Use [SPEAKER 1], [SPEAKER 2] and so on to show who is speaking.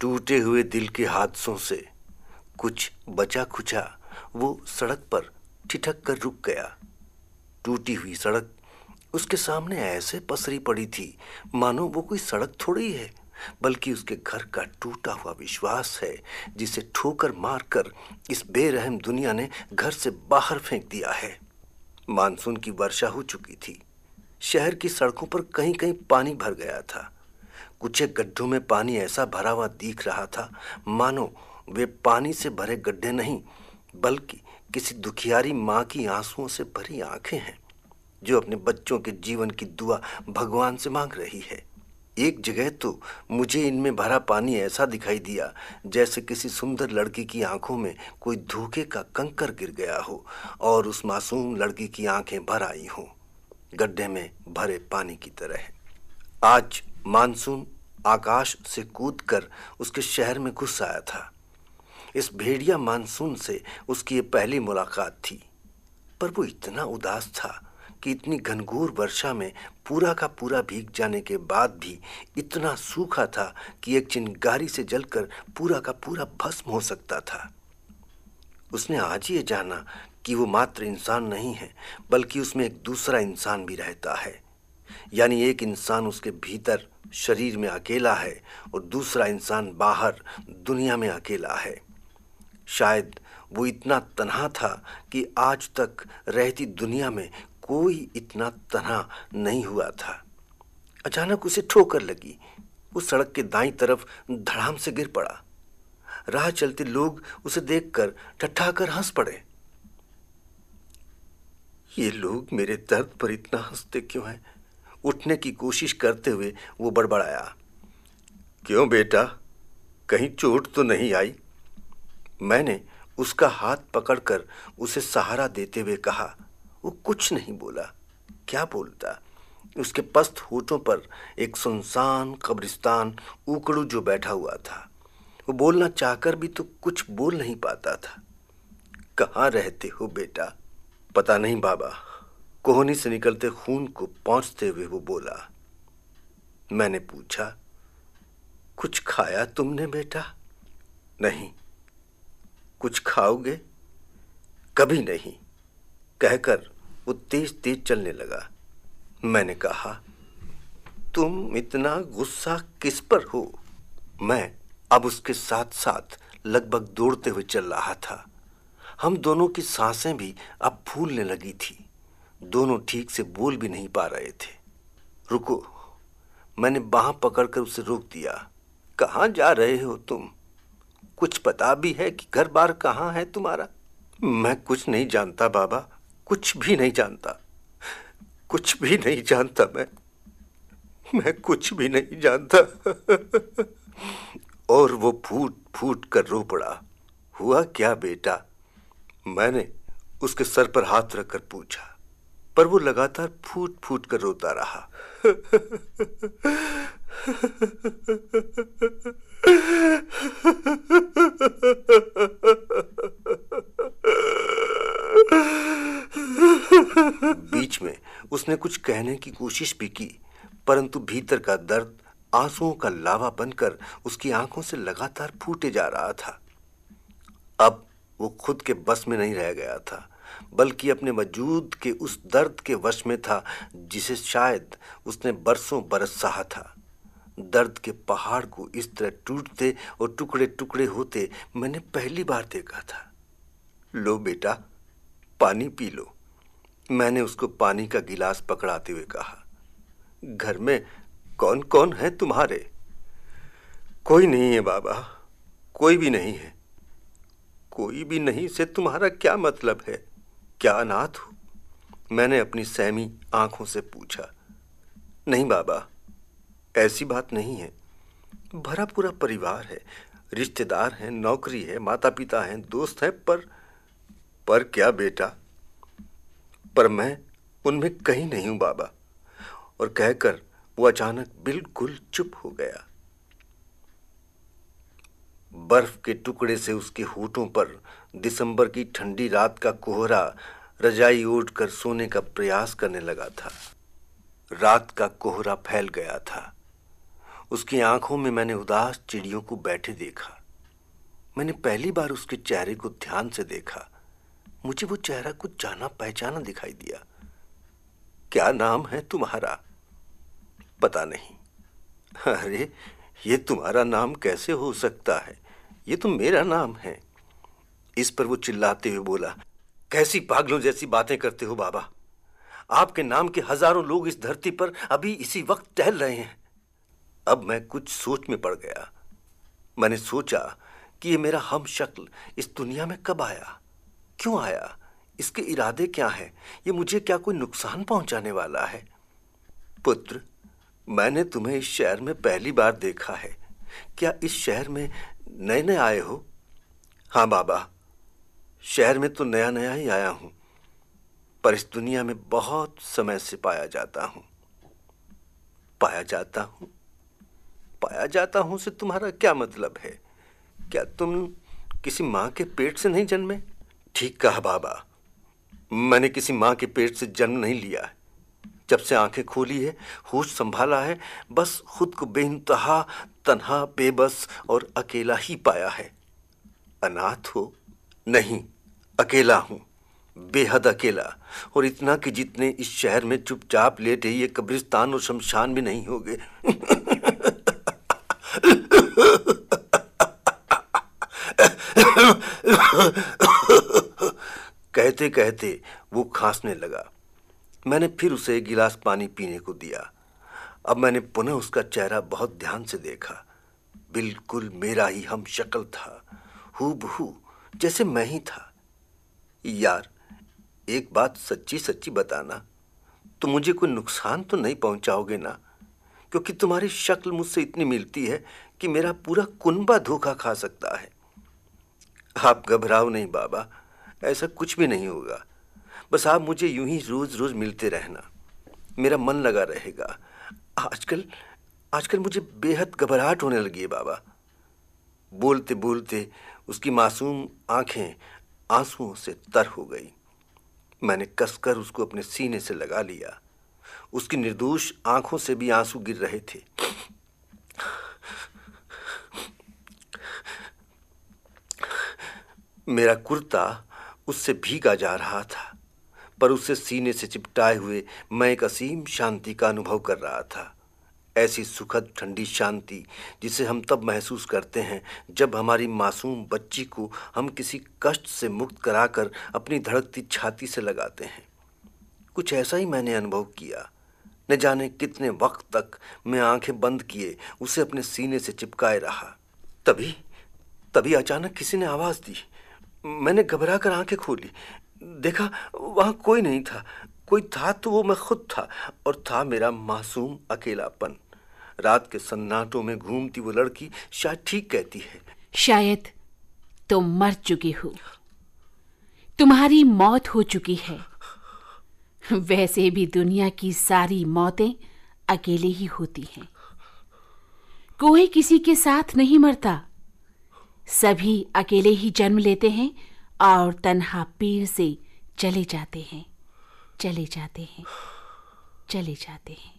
[SPEAKER 1] टूटे हुए दिल के हादसों से कुछ बचा खुचा वो सड़क पर ठिठक कर रुक गया टूटी हुई सड़क उसके सामने ऐसे पसरी पड़ी थी मानो वो कोई सड़क थोड़ी है बल्कि उसके घर का टूटा हुआ विश्वास है जिसे ठोकर मारकर इस बेरहम दुनिया ने घर से बाहर फेंक दिया है मानसून की वर्षा हो चुकी थी शहर की सड़कों पर कहीं कहीं पानी भर गया था कुछ गड्ढों में पानी ऐसा भरा हुआ दिख रहा था मानो वे पानी से भरे गड्ढे नहीं बल्कि किसी दुखियारी माँ की आंसुओं से भरी आंखें हैं जो अपने बच्चों के जीवन की दुआ भगवान से मांग रही है एक जगह तो मुझे इनमें भरा पानी ऐसा दिखाई दिया जैसे किसी सुंदर लड़की की आंखों में कोई धोखे का कंकर गिर गया हो और उस मासूम लड़की की आंखें भर आई हों गड्ढे में भरे पानी की तरह आज मानसून आकाश से कूदकर उसके शहर में घुस आया था इस भेड़िया मानसून से उसकी ये पहली मुलाकात थी पर वो इतना उदास था कि इतनी घनघोर वर्षा में पूरा का पूरा भीग जाने के बाद भी इतना सूखा था कि एक चिंगारी से जलकर पूरा का पूरा भस्म हो सकता था उसने आज ये जाना कि वो मात्र इंसान नहीं है बल्कि उसमें एक दूसरा इंसान भी रहता है यानी एक इंसान उसके भीतर शरीर में अकेला है और दूसरा इंसान बाहर दुनिया में अकेला है शायद वो इतना तनहा था कि आज तक रहती दुनिया में कोई इतना तनहा नहीं हुआ था अचानक उसे ठोकर लगी वो सड़क के दाई तरफ धड़ाम से गिर पड़ा राह चलते लोग उसे देखकर ठट्ठाकर हंस पड़े ये लोग मेरे दर्द पर इतना हंसते क्यों हैं उठने की कोशिश करते हुए वो बड़बड़ाया क्यों बेटा कहीं चोट तो नहीं आई मैंने उसका हाथ पकड़कर उसे सहारा देते हुए कहा वो कुछ नहीं बोला क्या बोलता उसके पस्त होठों पर एक सुनसान कब्रिस्तान उकड़ू जो बैठा हुआ था वो बोलना चाहकर भी तो कुछ बोल नहीं पाता था कहाँ रहते हो बेटा पता नहीं बाबा कोहनी से निकलते खून को पहुंचते हुए वो बोला मैंने पूछा कुछ खाया तुमने बेटा नहीं कुछ खाओगे कभी नहीं कहकर वो तेज तेज चलने लगा मैंने कहा तुम इतना गुस्सा किस पर हो मैं अब उसके साथ साथ लगभग दौड़ते हुए चल रहा था हम दोनों की सांसें भी अब फूलने लगी थी दोनों ठीक से बोल भी नहीं पा रहे थे रुको मैंने बाह पकड़कर उसे रोक दिया कहाँ जा रहे हो तुम कुछ पता भी है कि घर बार कहाँ है तुम्हारा मैं कुछ नहीं जानता बाबा कुछ भी नहीं जानता कुछ भी नहीं जानता मैं मैं कुछ भी नहीं जानता और वो फूट फूट कर रो पड़ा हुआ क्या बेटा मैंने उसके सर पर हाथ रखकर पूछा पर वो लगातार फूट फूट कर रोता रहा बीच में उसने कुछ कहने की कोशिश भी की परंतु भीतर का दर्द आंसुओं का लावा बनकर उसकी आंखों से लगातार फूटे जा रहा था अब वो खुद के बस में नहीं रह गया था बल्कि अपने वजूद के उस दर्द के वश में था जिसे शायद उसने बरसों बरस सहा था दर्द के पहाड़ को इस तरह टूटते और टुकड़े टुकड़े होते मैंने पहली बार देखा था लो बेटा पानी पी लो मैंने उसको पानी का गिलास पकड़ाते हुए कहा घर में कौन कौन है तुम्हारे कोई नहीं है बाबा कोई भी नहीं है कोई भी नहीं से तुम्हारा क्या मतलब है क्या अनाथ हूं मैंने अपनी सहमी आंखों से पूछा नहीं बाबा ऐसी बात नहीं है भरा पूरा परिवार है रिश्तेदार हैं नौकरी है माता पिता हैं दोस्त हैं पर पर क्या बेटा पर मैं उनमें कहीं नहीं हूं बाबा और कहकर वो अचानक बिल्कुल चुप हो गया बर्फ के टुकड़े से उसके होठों पर दिसंबर की ठंडी रात का कोहरा रजाई ओढ़ कर सोने का प्रयास करने लगा था रात का कोहरा फैल गया था उसकी आंखों में मैंने उदास चिड़ियों को बैठे देखा मैंने पहली बार उसके चेहरे को ध्यान से देखा मुझे वो चेहरा कुछ जाना पहचाना दिखाई दिया क्या नाम है तुम्हारा पता नहीं अरे ये तुम्हारा नाम कैसे हो सकता है ये तो मेरा नाम है इस पर वो चिल्लाते हुए बोला कैसी पागलों जैसी बातें करते हो बाबा आपके नाम के हजारों लोग इस धरती पर अभी इसी वक्त टहल रहे हैं अब मैं कुछ सोच में पड़ गया मैंने सोचा कि ये मेरा हम शक्ल इस दुनिया में कब आया क्यों आया इसके इरादे क्या हैं ये मुझे क्या कोई नुकसान पहुंचाने वाला है पुत्र मैंने तुम्हें इस शहर में पहली बार देखा है क्या इस शहर में नए नए आए हो हाँ बाबा शहर में तो नया नया ही आया हूं पर इस दुनिया में बहुत समय से पाया जाता हूं पाया जाता हूं पाया जाता हूं से तुम्हारा क्या मतलब है क्या तुम किसी मां के पेट से नहीं जन्मे ठीक कहा बाबा मैंने किसी मां के पेट से जन्म नहीं लिया है जब से आंखें खोली है होश संभाला है बस खुद को बेनतहा तनहा बेबस और अकेला ही पाया है अनाथ हो नहीं अकेला हूँ बेहद अकेला और इतना कि जितने इस शहर में चुपचाप लेटे ये कब्रिस्तान और शमशान भी नहीं होंगे कहते कहते वो खांसने लगा मैंने फिर उसे एक गिलास पानी पीने को दिया अब मैंने पुनः उसका चेहरा बहुत ध्यान से देखा बिल्कुल मेरा ही हम शक्ल था हु बहू जैसे मैं ही था यार एक बात सच्ची सच्ची बताना तो मुझे कोई नुकसान तो नहीं पहुंचाओगे ना क्योंकि तुम्हारी शक्ल मुझसे इतनी मिलती है कि मेरा पूरा कुनबा धोखा खा सकता है आप घबराओ नहीं बाबा ऐसा कुछ भी नहीं होगा बस आप मुझे यूं ही रोज़ रोज़ मिलते रहना मेरा मन लगा रहेगा आजकल आजकल मुझे बेहद घबराहट होने लगी है बाबा बोलते बोलते उसकी मासूम आंखें आंसुओं से तर हो गई मैंने कसकर उसको अपने सीने से लगा लिया उसकी निर्दोष आंखों से भी आंसू गिर रहे थे मेरा कुर्ता उससे भीगा जा रहा था पर उससे सीने से चिपटाए हुए मैं एक असीम शांति का अनुभव कर रहा था ऐसी सुखद ठंडी शांति जिसे हम तब महसूस करते हैं जब हमारी मासूम बच्ची को हम किसी कष्ट से मुक्त कराकर अपनी धड़कती छाती से लगाते हैं कुछ ऐसा ही मैंने अनुभव किया न जाने कितने वक्त तक मैं आंखें बंद किए उसे अपने सीने से चिपकाए रहा तभी तभी अचानक किसी ने आवाज़ दी मैंने घबरा कर आंखें खोली देखा वहां कोई नहीं था कोई था तो वो मैं खुद था और था मेरा मासूम अकेलापन रात के सन्नाटों में घूमती वो लड़की शायद ठीक कहती है शायद तुम मर चुकी हो तुम्हारी मौत हो चुकी है वैसे भी दुनिया की सारी मौतें अकेले ही होती हैं कोई किसी के साथ नहीं मरता सभी अकेले ही जन्म लेते हैं और तन्हा पीर से चले जाते हैं चले जाते हैं चले जाते हैं